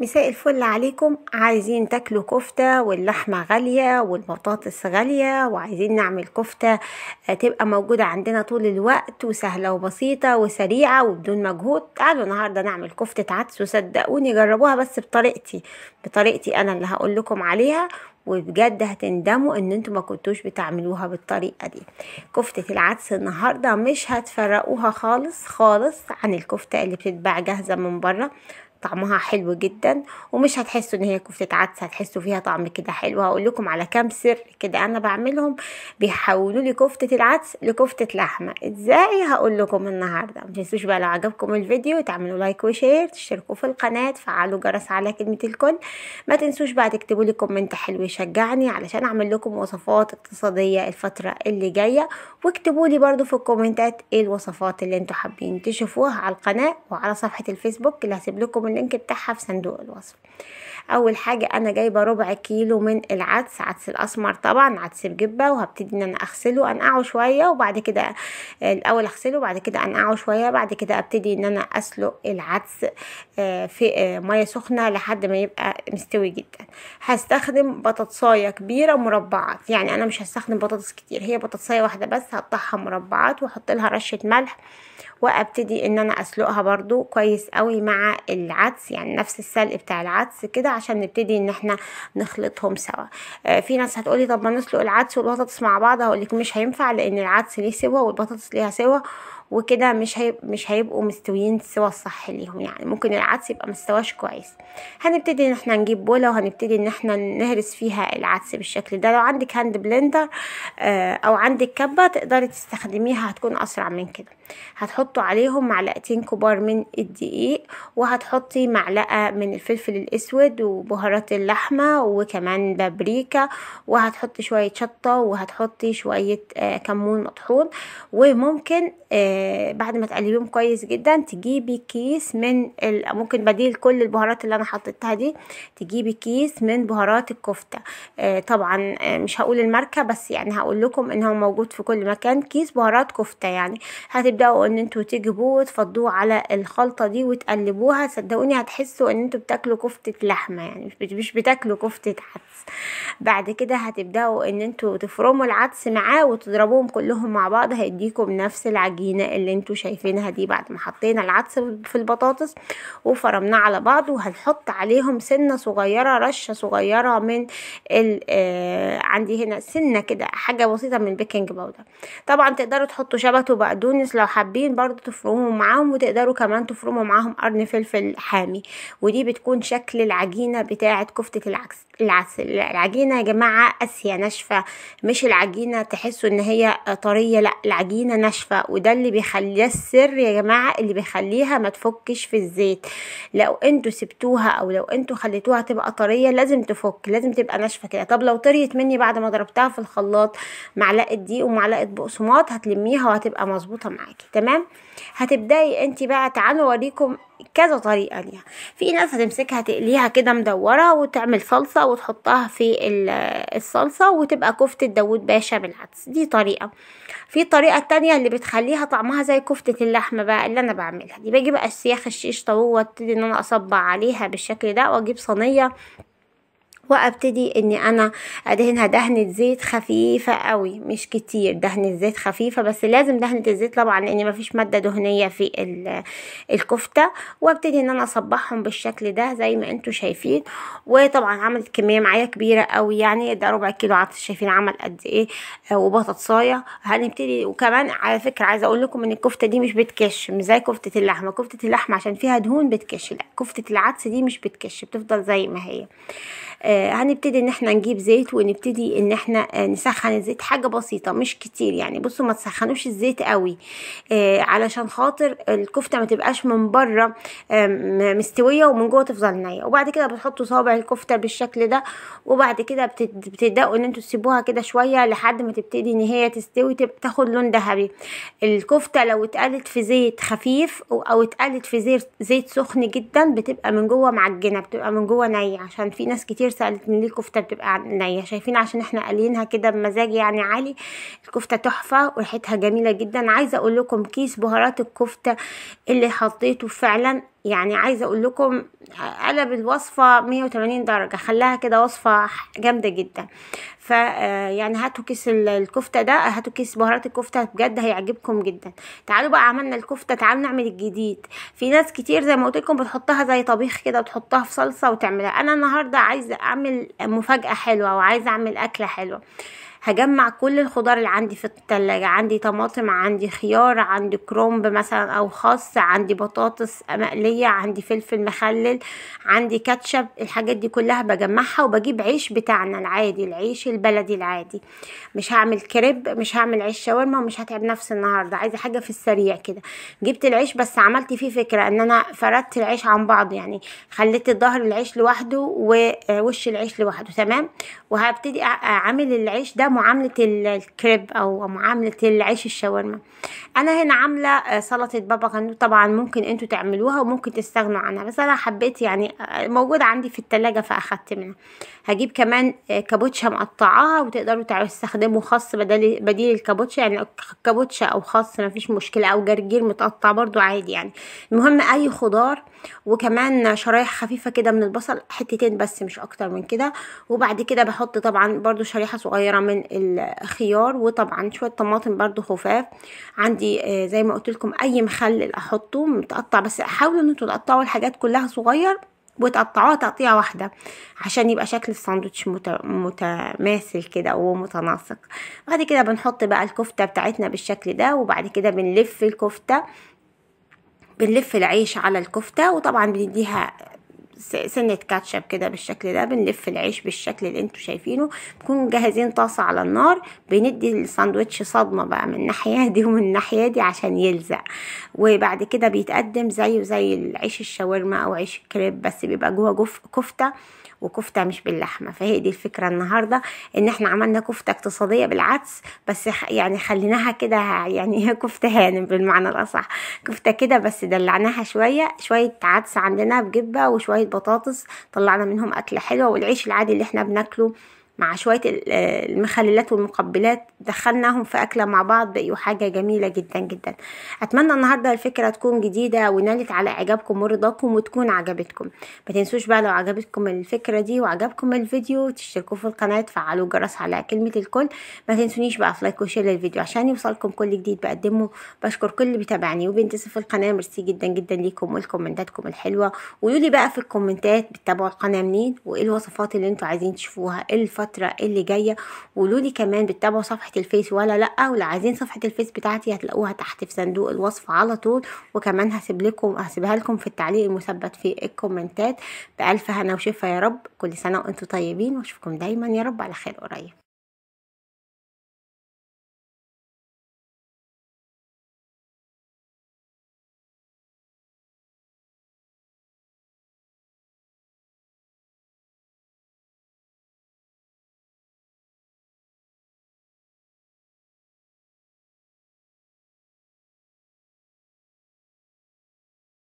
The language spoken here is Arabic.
مساء الفل عليكم عايزين تاكلوا كفتة واللحمة غالية والبطاطس غالية وعايزين نعمل كفتة آه، تبقى موجودة عندنا طول الوقت وسهلة وبسيطة وسريعة وبدون مجهود تعالوا النهاردة نعمل كفتة عدس وصدقوني جربوها بس بطريقتي بطريقتي انا اللي هقول لكم عليها وبجد هتندموا ان انتوا ما كنتوش بتعملوها بالطريقه دي كفته العدس النهارده مش هتفرقوها خالص خالص عن الكفته اللي بتتباع جاهزه من بره طعمها حلو جدا ومش هتحسوا ان هي كفتة عدس هتحسوا فيها طعم كده حلو هقول لكم على كام سر كده انا بعملهم بيحولوا لي كفتة العدس لكفتة لحمة ازاي هقول لكم النهاردة ما تنسوش بقى لو عجبكم الفيديو تعملوا لايك وشير تشتركوا في القناة تفعلوا جرس على كلمة الكل ما تنسوش بقى تكتبوا لي كومنت حلو يشجعني علشان اعمل لكم وصفات اقتصادية الفترة اللي جاية واكتبوا لي برضو في الكومنتات ايه الوصفات اللي انتوا حابين تشوفوها على القناة وعلى صفحة الفيسبوك اللي هسيب لكم اللينك بتاعها في صندوق الوصف اول حاجه انا جايبه ربع كيلو من العدس عدس الاسمر طبعا عدس بجبه وهبتدي ان انا اغسله انقعه شويه وبعد كده الاول اغسله وبعد كده انقعه شويه بعد كده ابتدي ان انا اسلق العدس آه، في آه، ميه سخنه لحد ما يبقى مستوي جدا هستخدم بطاطسايه كبيره مربعات يعني انا مش هستخدم بطاطس كتير هي بطاطسايه واحده بس هقطعها مربعات واحط لها رشه ملح وابتدي ان انا اسلقها برضو كويس قوي مع العدس يعني نفس السلق بتاع العدس كده عشان نبتدي ان احنا نخلطهم سوا آه في ناس هتقولي طب ما نسلق العدس والبطاطس مع بعض هقولك مش هينفع لان العدس ليه سوا والبطاطس ليها سوا وكده مش هيب... مش هيبقوا مستويين السوا الصح ليهم يعني ممكن العدس يبقى مستواش كويس هنبتدي ان احنا نجيب بوله وهنبتدي ان احنا نهرس فيها العدس بالشكل ده لو عندك هاند بلندر آه او عندك كبه تقدري تستخدميها هتكون اسرع من كده هتحطوا عليهم معلقتين كبار من الدقيق وهتحطي معلقه من الفلفل الاسود وبهارات اللحمه وكمان بابريكا وهتحطي شويه شطه وهتحطي شويه آه كمون مطحون وممكن آه آه، بعد ما تقلبيهم كويس جدا تجيبي كيس من ممكن بديل كل البهارات اللي انا حطيتها دي تجيبي كيس من بهارات الكفته آه طبعا آه، مش هقول الماركه بس يعني هقول لكم ان هو موجود في كل مكان كيس بهارات كفته يعني هتبداوا ان انتوا تجيبوه وتفضوه على الخلطه دي وتقلبوها صدقوني هتحسوا ان انتوا بتاكلوا كفته لحمه يعني مش بتاكلوا كفته عدس بعد كده هتبداوا ان انتوا تفرموا العدس معاه وتضربوهم كلهم مع بعض هيديكم نفس العجينه اللي انتوا شايفينها دي بعد ما حطينا العدس في البطاطس وفرمناه على بعض وهنحط عليهم سنة صغيرة رشة صغيرة من آه عندي هنا سنة كده حاجة بسيطة من البيكنج باودر طبعا تقدروا تحطوا شبت وبقدونس لو حابين برضو تفرموا معاهم وتقدروا كمان تفرموا معاهم قرن فلفل حامي ودي بتكون شكل العجينة بتاعة كفتة العكس العسل العجينة يا جماعة قاسية ناشفة مش العجينة تحسوا ان هي طرية لا العجينة ناشفة وده اللي بيخليها السر يا جماعه اللي بيخليها ما تفكش في الزيت لو انتوا سبتوها او لو انتوا خليتوها تبقى طريه لازم تفك لازم تبقى ناشفه كده طب لو طريت مني بعد ما ضربتها في الخلاط معلقه دي ومعلقه بقسماط هتلميها وهتبقى مظبوطه معاكي تمام هتبداي انت بقى تعالوا اوريكم كذا طريقه ليها في ناس هتمسكها تقليها كده مدوره وتعمل صلصه وتحطها في الصلصه وتبقى كفته داوود باشا بالعدس دي طريقه في طريقه تانية اللي بتخليها طعمها زي كفته اللحمه بقى اللي انا بعملها دي بجيب اسياخ الشيش طاووه وابتدي ان انا اصبع عليها بالشكل ده واجيب صينيه وابتدي اني انا ادهنها دهنة زيت خفيفة قوي مش كتير دهنة زيت خفيفة بس لازم دهنة الزيت طبعا لان مفيش مادة دهنية في الكفتة وابتدي ان انا اصبحهم بالشكل ده زي ما انتوا شايفين وطبعا عملت كمية معايا كبيرة قوي يعني ده ربع كيلو عدس شايفين عمل قد ايه آه، وبطاطساية هنبتدي وكمان على فكرة عايزة اقول لكم ان الكفتة دي مش بتكش مش زي كفتة اللحمة كفتة اللحمة عشان فيها دهون بتكش لا كفتة العدس دي مش بتكش بتفضل زي ما هي آه آه، هنبتدي ان احنا نجيب زيت ونبتدي ان احنا آه، نسخن الزيت حاجه بسيطه مش كتير يعني بصوا ما تسخنوش الزيت قوي آه، علشان خاطر الكفته ما تبقاش من بره مستويه ومن جوه تفضل نيه وبعد كده بتحطوا صابع الكفته بالشكل ده وبعد كده بتبداوا ان انتوا تسيبوها كده شويه لحد ما تبتدي ان هي تستوي تاخد لون ذهبي الكفته لو اتقلت في زيت خفيف او اتقلت في زيت سخن جدا بتبقى من جوه معجنه بتبقى من جوه نيه عشان في ناس كتير سالت ان ليه الكفته بتبقى نيه يعني شايفين عشان احنا قالينها كده بمزاج يعني عالي الكفته تحفه وريحتها جميله جدا عايزه اقول لكم كيس بهارات الكفته اللي حطيته فعلا يعني عايزه اقول لكم قلب الوصفه 180 درجه خلاها كده وصفه جامده جدا ف آه، يعني هاتوا كيس الكفته ده هاتوا كيس بهارات الكفته بجد هيعجبكم جدا تعالوا بقى عملنا الكفته تعالوا نعمل الجديد في ناس كتير زي ما قلت لكم بتحطها زي طبيخ كده وتحطها في صلصه وتعملها انا النهارده عايزه اعمل مفاجاه حلوه وعايزه اعمل اكله حلوه هجمع كل الخضار اللي عندي في التلاجة عندي طماطم عندي خيار عندي كرومب مثلا او خاص عندي بطاطس مقلية عندي فلفل مخلل عندي كاتشب الحاجات دي كلها بجمعها وبجيب عيش بتاعنا العادي العيش البلدي العادي مش هعمل كريب مش هعمل عيش شاورما ومش هتعب نفسي النهاردة عايزة حاجة في السريع كده جبت العيش بس عملت فيه فكرة ان انا فردت العيش عن بعض يعني خليت الظهر العيش لوحده ووش العيش لوحده تمام وهبتدي اعمل العيش ده معاملة الكريب او معاملة العيش الشاورما انا هنا عاملة آه، سلطة بابا غنوج طبعا ممكن انتوا تعملوها وممكن تستغنوا عنها بس انا حبيت يعني آه، موجودة عندي في التلاجة فاخدت منها هجيب كمان آه، كابوتشا مقطعاها وتقدروا تستخدموا خاص بدل بديل الكابوتشا يعني كابوتشا او خاص مفيش مشكلة او جرجير متقطع برضو عادي يعني المهم اي خضار وكمان شرايح خفيفه كده من البصل حتتين بس مش اكتر من كده وبعد كده بحط طبعا برده شريحه صغيره من الخيار وطبعا شويه طماطم برضو خفاف عندي آه، زي ما قلت لكم اي مخلل احطه متقطع بس حاولوا ان انتوا تقطعوا الحاجات كلها صغير وتقطعوها تقطيعه واحده عشان يبقى شكل الساندوتش متماثل كده ومتناسق بعد كده بنحط بقى الكفته بتاعتنا بالشكل ده وبعد كده بنلف الكفته بنلف العيش على الكفتة وطبعا بنديها سنة كاتشب كده بالشكل ده بنلف العيش بالشكل اللي انتوا شايفينه بنكون جاهزين طاسة على النار بندي الساندوتش صدمة بقى من الناحية دي ومن الناحية دي عشان يلزق وبعد كده بيتقدم زيه زي العيش الشاورما او عيش الكريب بس بيبقى جوه جوف كفتة وكفتة مش باللحمة فهي دي الفكرة النهاردة ان احنا عملنا كفتة اقتصادية بالعدس بس يعني خليناها كده يعني هي كفتة هانم بالمعنى الأصح كفتة كده بس دلعناها شوية شوية عدس عندنا بجبة وشوية بطاطس طلعنا منهم أكل حلو والعيش العادي اللي احنا بناكله مع شوية المخللات والمقبلات دخلناهم في أكلة مع بعض بقيوا حاجة جميلة جدا جدا أتمنى النهاردة الفكرة تكون جديدة ونالت على إعجابكم ورضاكم وتكون عجبتكم ما تنسوش بقى لو عجبتكم الفكرة دي وعجبكم الفيديو تشتركوا في القناة تفعلوا الجرس على كلمة الكل ما تنسونيش بقى في لايك وشير للفيديو عشان يوصلكم كل جديد بقدمه بشكر كل اللي بيتابعني وبينتسب في القناة ميرسي جدا جدا ليكم ولكومنتاتكم الحلوة وقولوا بقى في الكومنتات بتتابعوا القناة منين وايه الوصفات اللي انتوا عايزين تشوفوها ايه الفترة اللي جاية وقولولي كمان بتتابعوا صفحة الفيس ولا لأ ولو عايزين صفحة الفيس بتاعتي هتلاقوها تحت في صندوق الوصف على طول وكمان هسيب لكم هسيبها لكم في التعليق المثبت في الكومنتات بألف هنا وشفا يا رب كل سنة وانتم طيبين واشوفكم دايما يا رب على خير قريب